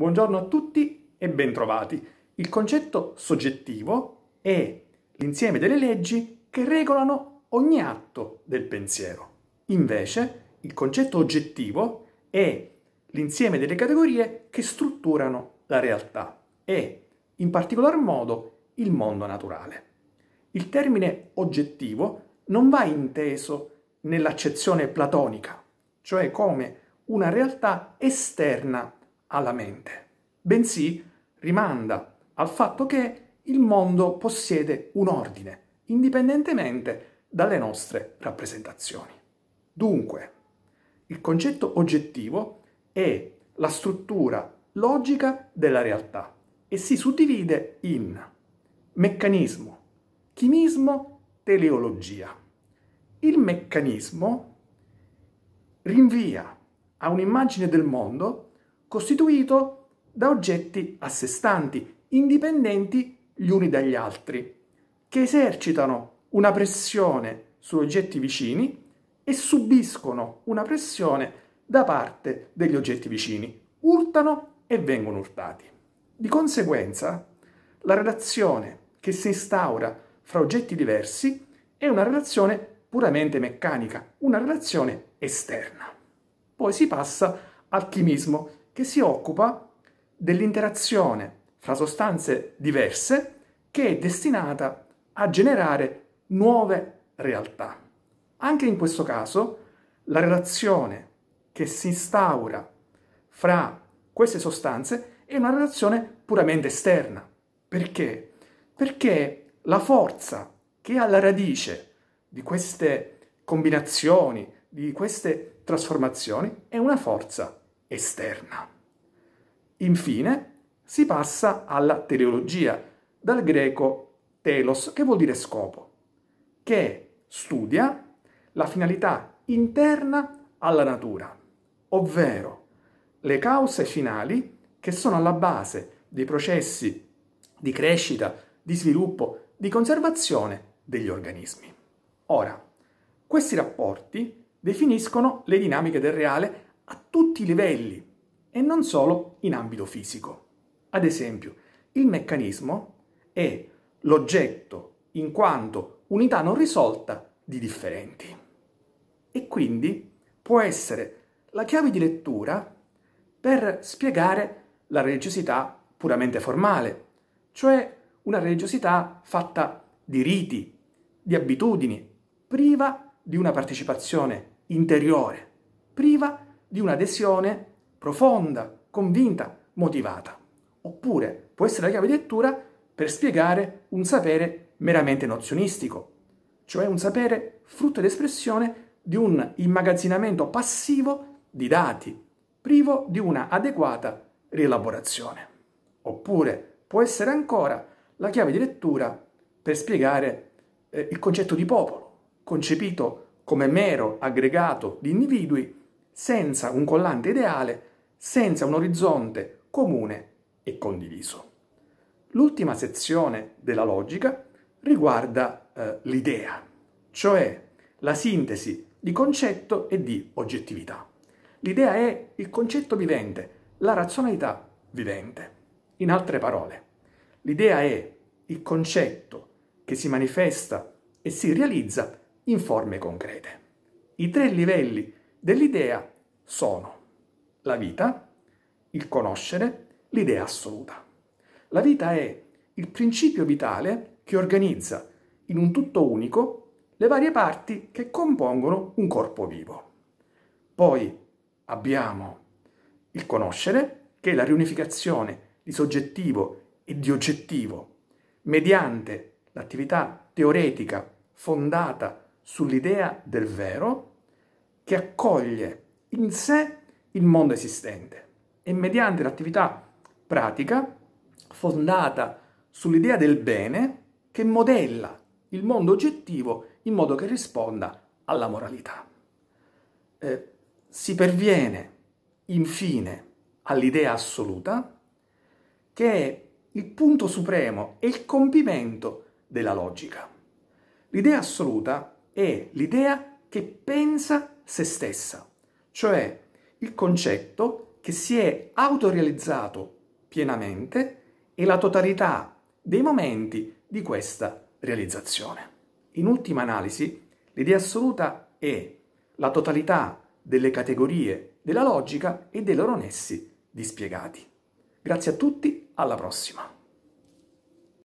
Buongiorno a tutti e bentrovati. Il concetto soggettivo è l'insieme delle leggi che regolano ogni atto del pensiero. Invece, il concetto oggettivo è l'insieme delle categorie che strutturano la realtà e, in particolar modo, il mondo naturale. Il termine oggettivo non va inteso nell'accezione platonica, cioè come una realtà esterna alla mente, bensì rimanda al fatto che il mondo possiede un ordine, indipendentemente dalle nostre rappresentazioni. Dunque, il concetto oggettivo è la struttura logica della realtà e si suddivide in meccanismo, chimismo, teleologia. Il meccanismo rinvia a un'immagine del mondo costituito da oggetti a sé stanti, indipendenti gli uni dagli altri, che esercitano una pressione su oggetti vicini e subiscono una pressione da parte degli oggetti vicini, urtano e vengono urtati. Di conseguenza, la relazione che si instaura fra oggetti diversi è una relazione puramente meccanica, una relazione esterna. Poi si passa al chimismo, che si occupa dell'interazione fra sostanze diverse che è destinata a generare nuove realtà. Anche in questo caso la relazione che si instaura fra queste sostanze è una relazione puramente esterna. Perché? Perché la forza che è alla radice di queste combinazioni, di queste trasformazioni, è una forza esterna. Infine si passa alla teleologia, dal greco telos, che vuol dire scopo, che studia la finalità interna alla natura, ovvero le cause finali che sono alla base dei processi di crescita, di sviluppo, di conservazione degli organismi. Ora, questi rapporti definiscono le dinamiche del reale a tutti i livelli e non solo in ambito fisico. Ad esempio, il meccanismo è l'oggetto in quanto unità non risolta di differenti. E quindi può essere la chiave di lettura per spiegare la religiosità puramente formale, cioè una religiosità fatta di riti, di abitudini, priva di una partecipazione interiore, priva di un'adesione profonda, convinta, motivata. Oppure può essere la chiave di lettura per spiegare un sapere meramente nozionistico, cioè un sapere frutto ed espressione di un immagazzinamento passivo di dati, privo di una adeguata rielaborazione. Oppure può essere ancora la chiave di lettura per spiegare eh, il concetto di popolo, concepito come mero aggregato di individui senza un collante ideale, senza un orizzonte comune e condiviso. L'ultima sezione della logica riguarda eh, l'idea, cioè la sintesi di concetto e di oggettività. L'idea è il concetto vivente, la razionalità vivente. In altre parole, l'idea è il concetto che si manifesta e si realizza in forme concrete. I tre livelli dell'idea sono la vita, il conoscere, l'idea assoluta. La vita è il principio vitale che organizza in un tutto unico le varie parti che compongono un corpo vivo. Poi abbiamo il conoscere, che è la riunificazione di soggettivo e di oggettivo mediante l'attività teoretica fondata sull'idea del vero che accoglie in sé il mondo esistente e mediante l'attività pratica fondata sull'idea del bene che modella il mondo oggettivo in modo che risponda alla moralità. Eh, si perviene infine all'idea assoluta che è il punto supremo e il compimento della logica. L'idea assoluta è l'idea che pensa se stessa, cioè il concetto che si è autorealizzato pienamente e la totalità dei momenti di questa realizzazione. In ultima analisi, l'idea assoluta è la totalità delle categorie della logica e dei loro nessi dispiegati. Grazie a tutti, alla prossima!